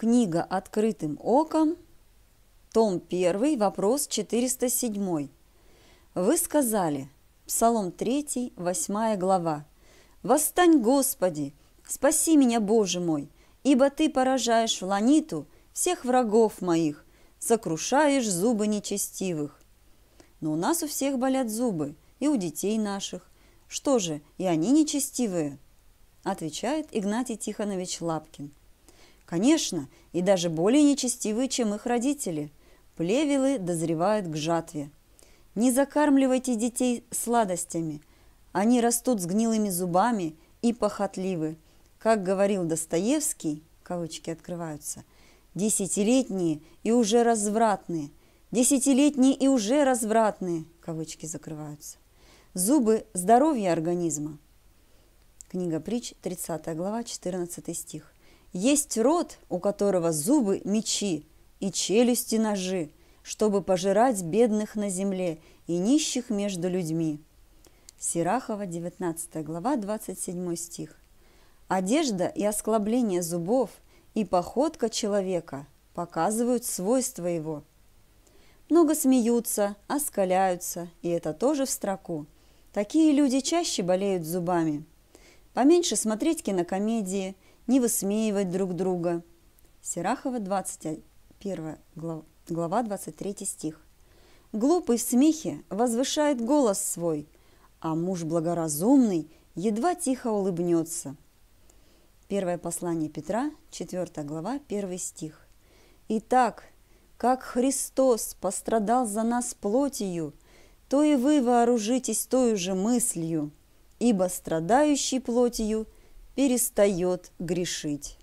Книга «Открытым оком», том 1, вопрос 407. Вы сказали, Псалом 3, 8 глава, «Восстань, Господи, спаси меня, Боже мой, ибо Ты поражаешь в ланиту всех врагов моих, сокрушаешь зубы нечестивых». Но у нас у всех болят зубы, и у детей наших. Что же, и они нечестивые? Отвечает Игнатий Тихонович Лапкин. Конечно, и даже более нечестивые, чем их родители. Плевелы дозревают к жатве. Не закармливайте детей сладостями. Они растут с гнилыми зубами и похотливы. Как говорил Достоевский, кавычки открываются, десятилетние и уже развратные. Десятилетние и уже развратные, кавычки закрываются. Зубы – здоровье организма. Книга Притч, 30 глава, 14 стих. Есть род, у которого зубы – мечи и челюсти – ножи, чтобы пожирать бедных на земле и нищих между людьми. Сирахова, 19 глава, 27 стих. Одежда и осклабление зубов и походка человека показывают свойства его. Много смеются, оскаляются, и это тоже в строку. Такие люди чаще болеют зубами. Поменьше смотреть кинокомедии – не высмеивать друг друга. Серахова, 21 глава, глава 23 стих. Глупый в смехе возвышает голос свой, а муж благоразумный едва тихо улыбнется. Первое послание Петра, 4 глава, 1 стих. Итак, как Христос пострадал за нас плотью, то и вы вооружитесь той же мыслью, ибо страдающий плотью – перестает грешить.